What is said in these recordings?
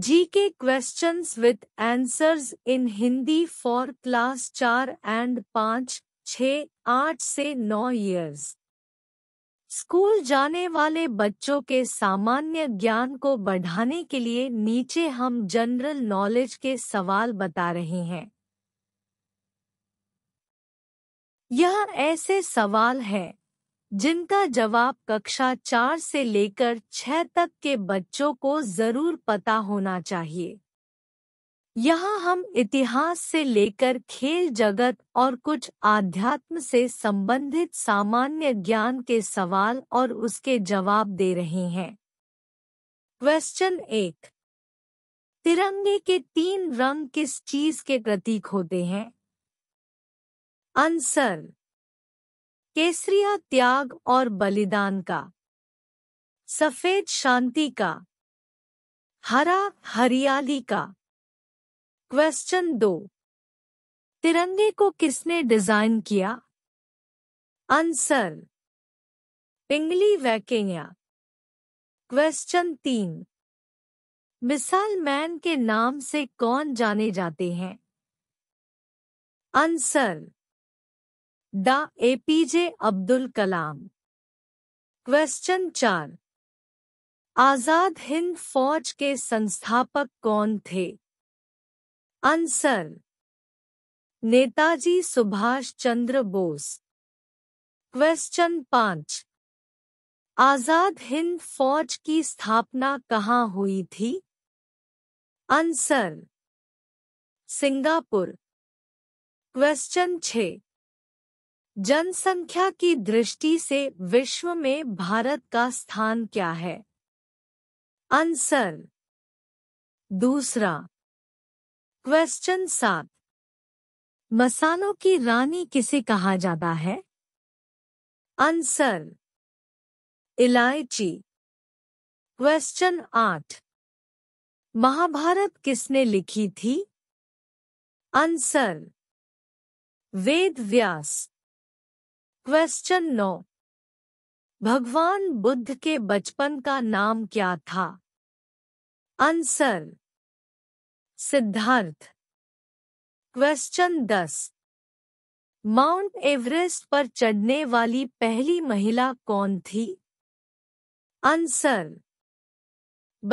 के question with answers in Hindi for class चार and पांच छ आठ से नौ ईयर्स स्कूल जाने वाले बच्चों के सामान्य ज्ञान को बढ़ाने के लिए नीचे हम जनरल नॉलेज के सवाल बता रहे हैं यह ऐसे सवाल है जिनका जवाब कक्षा चार से लेकर छह तक के बच्चों को जरूर पता होना चाहिए यहाँ हम इतिहास से लेकर खेल जगत और कुछ आध्यात्म से संबंधित सामान्य ज्ञान के सवाल और उसके जवाब दे रहे हैं क्वेश्चन एक तिरंगे के तीन रंग किस चीज के प्रतीक होते हैं आंसर केसरिया त्याग और बलिदान का सफेद शांति का हरा हरियाली का क्वेश्चन दो तिरंगे को किसने डिजाइन किया आंसर पिंगली वैकेया क्वेश्चन तीन मिसाल मैन के नाम से कौन जाने जाते हैं answer the APJ Abdul Kalam question चार आजाद हिंद फौज के संस्थापक कौन थे आंसर नेताजी सुभाष चंद्र बोस क्वेश्चन पांच आजाद हिंद फौज की स्थापना कहाँ हुई थी आंसर सिंगापुर क्वेश्चन छ जनसंख्या की दृष्टि से विश्व में भारत का स्थान क्या है आंसर दूसरा क्वेश्चन सात मसालों की रानी किसे कहा जाता है आंसर इलायची क्वेश्चन आठ महाभारत किसने लिखी थी आंसर वेद व्यास क्वेश्चन नौ भगवान बुद्ध के बचपन का नाम क्या था आंसर सिद्धार्थ क्वेश्चन दस माउंट एवरेस्ट पर चढ़ने वाली पहली महिला कौन थी आंसर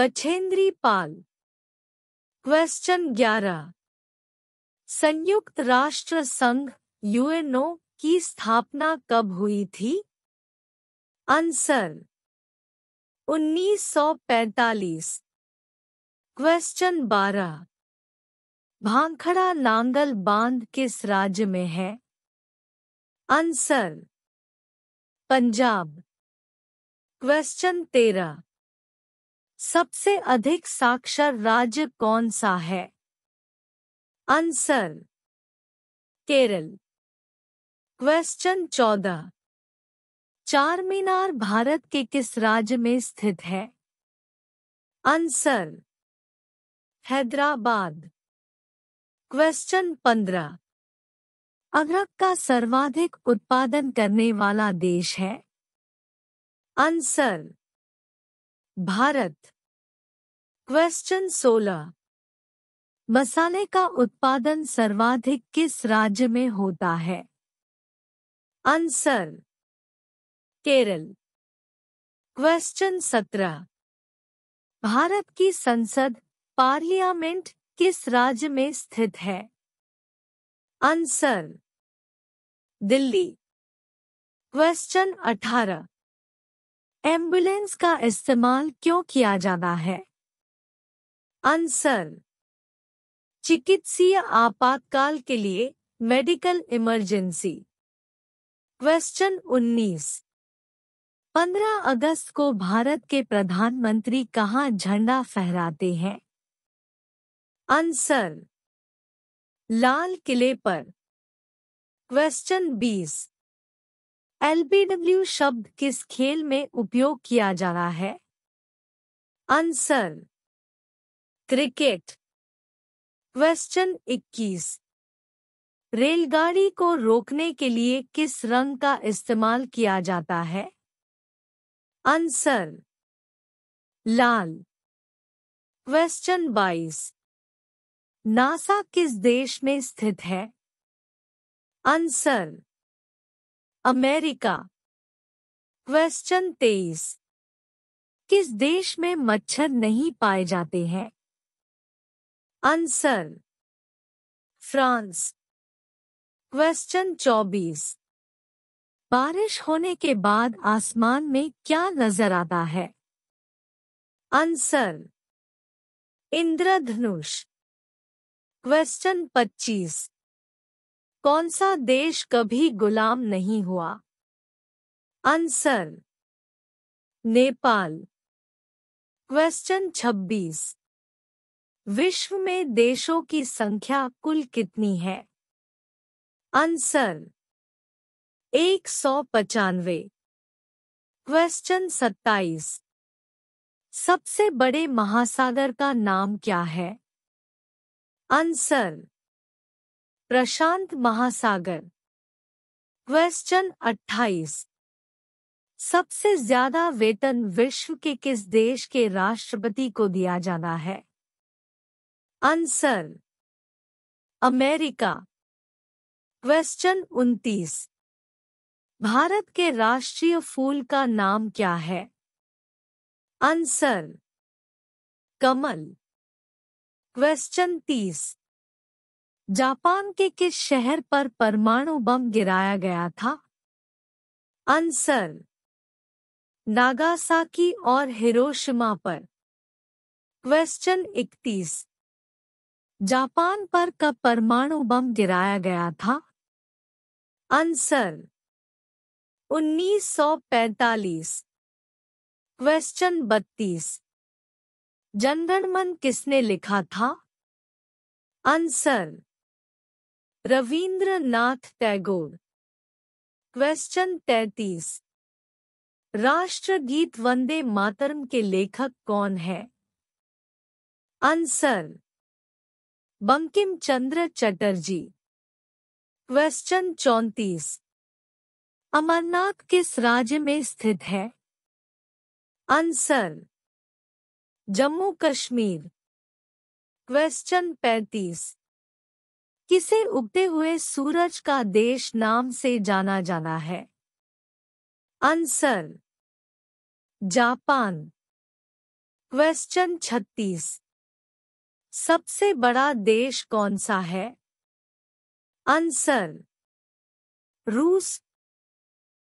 बछेंद्री पाल क्वेश्चन ग्यारह संयुक्त राष्ट्र संघ यूएनओ की स्थापना कब हुई थी आंसर 1945 क्वेश्चन 12 भांखड़ा नांगल बांध किस राज्य में है आंसर पंजाब क्वेश्चन तेरह सबसे अधिक साक्षर राज्य कौन सा है आंसर केरल क्वेश्चन चौदह चार मीनार भारत के किस राज्य में स्थित है आंसर हैदराबाद क्वेश्चन पंद्रह अगरक का सर्वाधिक उत्पादन करने वाला देश है आंसर भारत क्वेश्चन सोलह मसाले का उत्पादन सर्वाधिक किस राज्य में होता है आंसर केरल क्वेश्चन सत्रह भारत की संसद पार्लियामेंट किस राज्य में स्थित है आंसर दिल्ली क्वेश्चन अठारह एम्बुलेंस का इस्तेमाल क्यों किया जाता है आंसर चिकित्सीय आपातकाल के लिए मेडिकल इमरजेंसी क्वेश्चन 19 15 अगस्त को भारत के प्रधानमंत्री कहाँ झंडा फहराते हैं आंसर लाल किले पर क्वेश्चन 20 एलबीडब्ल्यू शब्द किस खेल में उपयोग किया जा रहा है आंसर क्रिकेट क्वेश्चन 21 रेलगाड़ी को रोकने के लिए किस रंग का इस्तेमाल किया जाता है आंसर लाल क्वेश्चन बाईस नासा किस देश में स्थित है आंसर अमेरिका क्वेश्चन तेईस किस देश में मच्छर नहीं पाए जाते हैं आंसर फ्रांस क्वेश्चन चौबीस बारिश होने के बाद आसमान में क्या नजर आता है आंसर इंद्रधनुष क्वेश्चन पच्चीस कौन सा देश कभी गुलाम नहीं हुआ आंसर नेपाल क्वेश्चन 26 विश्व में देशों की संख्या कुल कितनी है आंसर एक सौ पचानवे क्वेश्चन सत्ताईस सबसे बड़े महासागर का नाम क्या है आंसर प्रशांत महासागर क्वेश्चन अट्ठाईस सबसे ज्यादा वेतन विश्व के किस देश के राष्ट्रपति को दिया जाना है आंसर अमेरिका क्वेश्चन 29 भारत के राष्ट्रीय फूल का नाम क्या है आंसर कमल क्वेश्चन 30 जापान के किस शहर पर परमाणु बम गिराया गया था आंसर नागासाकी और हिरोशिमा पर क्वेश्चन 31 जापान पर कब परमाणु बम गिराया गया था आंसर 1945 क्वेश्चन 32 जनगणमन किसने लिखा था आंसर रविंद्रनाथ टैगोर क्वेश्चन 33 राष्ट्रगीत वंदे मातरम के लेखक कौन है आंसर बंकिम चंद्र चटर्जी क्वेश्चन चौंतीस अमरनाथ किस राज्य में स्थित है आंसर जम्मू कश्मीर क्वेश्चन पैंतीस किसे उगते हुए सूरज का देश नाम से जाना जाना है आंसर जापान क्वेश्चन छत्तीस सबसे बड़ा देश कौन सा है आंसर रूस